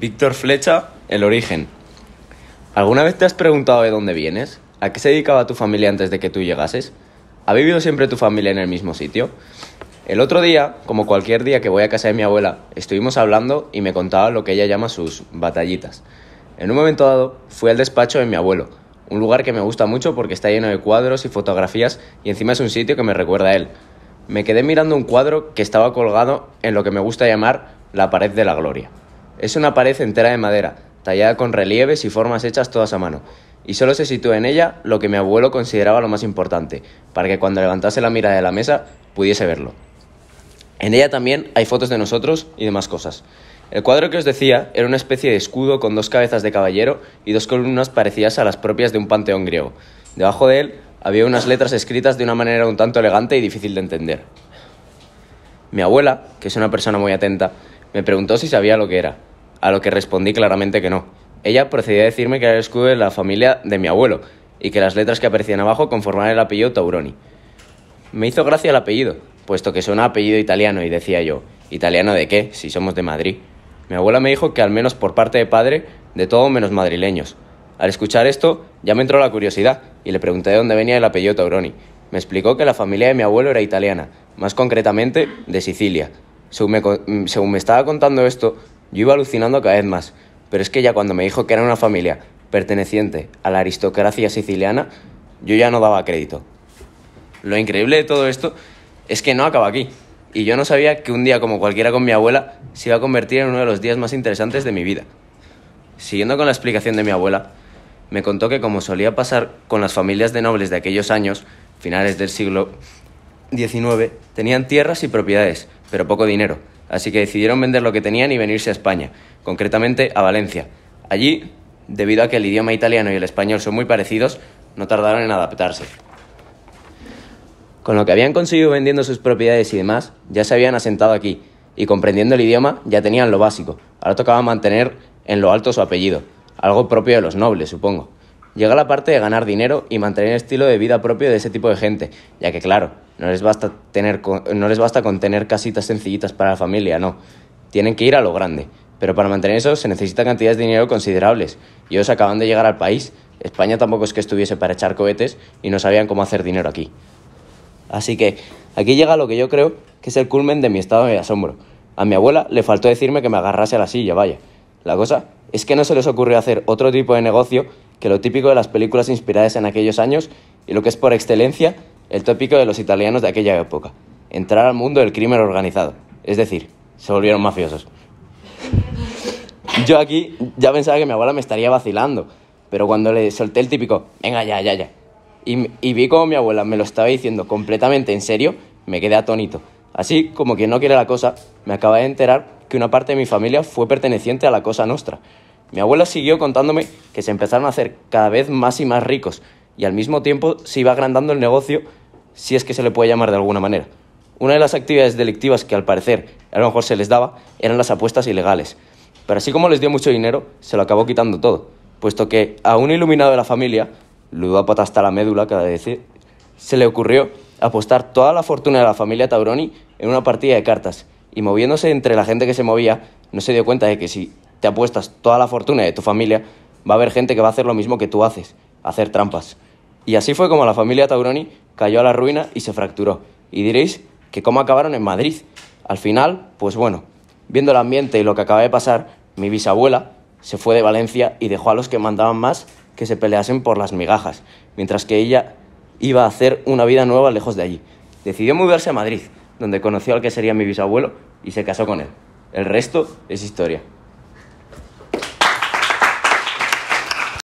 Víctor Flecha, El origen. ¿Alguna vez te has preguntado de dónde vienes? ¿A qué se dedicaba tu familia antes de que tú llegases? ¿Ha vivido siempre tu familia en el mismo sitio? El otro día, como cualquier día que voy a casa de mi abuela, estuvimos hablando y me contaba lo que ella llama sus batallitas. En un momento dado, fui al despacho de mi abuelo, un lugar que me gusta mucho porque está lleno de cuadros y fotografías y encima es un sitio que me recuerda a él. Me quedé mirando un cuadro que estaba colgado en lo que me gusta llamar la pared de la gloria. Es una pared entera de madera, tallada con relieves y formas hechas todas a mano, y solo se sitúa en ella lo que mi abuelo consideraba lo más importante, para que cuando levantase la mira de la mesa pudiese verlo. En ella también hay fotos de nosotros y demás cosas. El cuadro que os decía era una especie de escudo con dos cabezas de caballero y dos columnas parecidas a las propias de un panteón griego. Debajo de él había unas letras escritas de una manera un tanto elegante y difícil de entender. Mi abuela, que es una persona muy atenta, me preguntó si sabía lo que era, a lo que respondí claramente que no. Ella procedía a decirme que era el escudo de la familia de mi abuelo y que las letras que aparecían abajo conformaban el apellido Tauroni. Me hizo gracia el apellido, puesto que suena apellido italiano y decía yo, ¿italiano de qué? Si somos de Madrid. Mi abuela me dijo que al menos por parte de padre, de todo menos madrileños. Al escuchar esto, ya me entró la curiosidad y le pregunté de dónde venía el apellido Tauroni. Me explicó que la familia de mi abuelo era italiana, más concretamente de Sicilia. según me mm, estaba contando esto, yo iba alucinando cada vez más, pero es que ya cuando me dijo que era una familia perteneciente a la aristocracia siciliana, yo ya no daba crédito. Lo increíble de todo esto es que no acaba aquí, y yo no sabía que un día como cualquiera con mi abuela se iba a convertir en uno de los días más interesantes de mi vida. Siguiendo con la explicación de mi abuela, me contó que como solía pasar con las familias de nobles de aquellos años, finales del siglo XIX, tenían tierras y propiedades, pero poco dinero así que decidieron vender lo que tenían y venirse a España, concretamente a Valencia. Allí, debido a que el idioma italiano y el español son muy parecidos, no tardaron en adaptarse. Con lo que habían conseguido vendiendo sus propiedades y demás, ya se habían asentado aquí, y comprendiendo el idioma ya tenían lo básico, ahora tocaba mantener en lo alto su apellido, algo propio de los nobles, supongo. Llega la parte de ganar dinero y mantener el estilo de vida propio de ese tipo de gente, ya que claro, no les basta, tener no les con tener casitas sencillitas para la familia, no. Tienen que ir a lo grande. Pero para mantener eso se necesitan cantidades de dinero considerables. Y ellos acaban de llegar al país. España tampoco es que estuviese para echar cohetes y no sabían cómo hacer dinero aquí. Así que aquí llega lo que yo creo que es el culmen de mi estado de asombro. A mi abuela le faltó decirme que me agarrase a la silla, vaya. La cosa es que no se les ocurrió hacer otro tipo de negocio que lo típico de las películas inspiradas en aquellos años y lo que es por excelencia el tópico de los italianos de aquella época, entrar al mundo del crimen organizado, es decir, se volvieron mafiosos. Yo aquí ya pensaba que mi abuela me estaría vacilando, pero cuando le solté el típico, venga ya, ya, ya, y, vi como mi abuela me lo estaba diciendo completamente en serio, me quedé atónito. Así como quien no quiere la cosa, me acaba de enterar que una parte de mi familia fue perteneciente a la cosa nostra. Mi abuela siguió contándome que se empezaron a hacer cada vez más y más ricos, y al mismo tiempo se iba agrandando el negocio, si es que se le puede llamar de alguna manera. Una de las actividades delictivas que al parecer a lo mejor se les daba eran las apuestas ilegales, pero así como les dio mucho dinero, se lo acabó quitando todo, puesto que a un iluminado de la familia, ludópata hasta la médula, cada decir, se le ocurrió apostar toda la fortuna de la familia Tauroni en una partida de cartas, y moviéndose entre la gente que se movía, no se dio cuenta de que si te apuestas toda la fortuna de tu familia, va a haber gente que va a hacer lo mismo que tú haces hacer trampas. Y así fue como la familia Tauroni cayó a la ruina y se fracturó. Y diréis que cómo acabaron en Madrid. Al final, pues bueno, viendo el ambiente y lo que acaba de pasar, mi bisabuela se fue de Valencia y dejó a los que mandaban más que se peleasen por las migajas, mientras que ella iba a hacer una vida nueva lejos de allí. Decidió mudarse a Madrid, donde conoció al que sería mi bisabuelo y se casó con él. El resto es historia.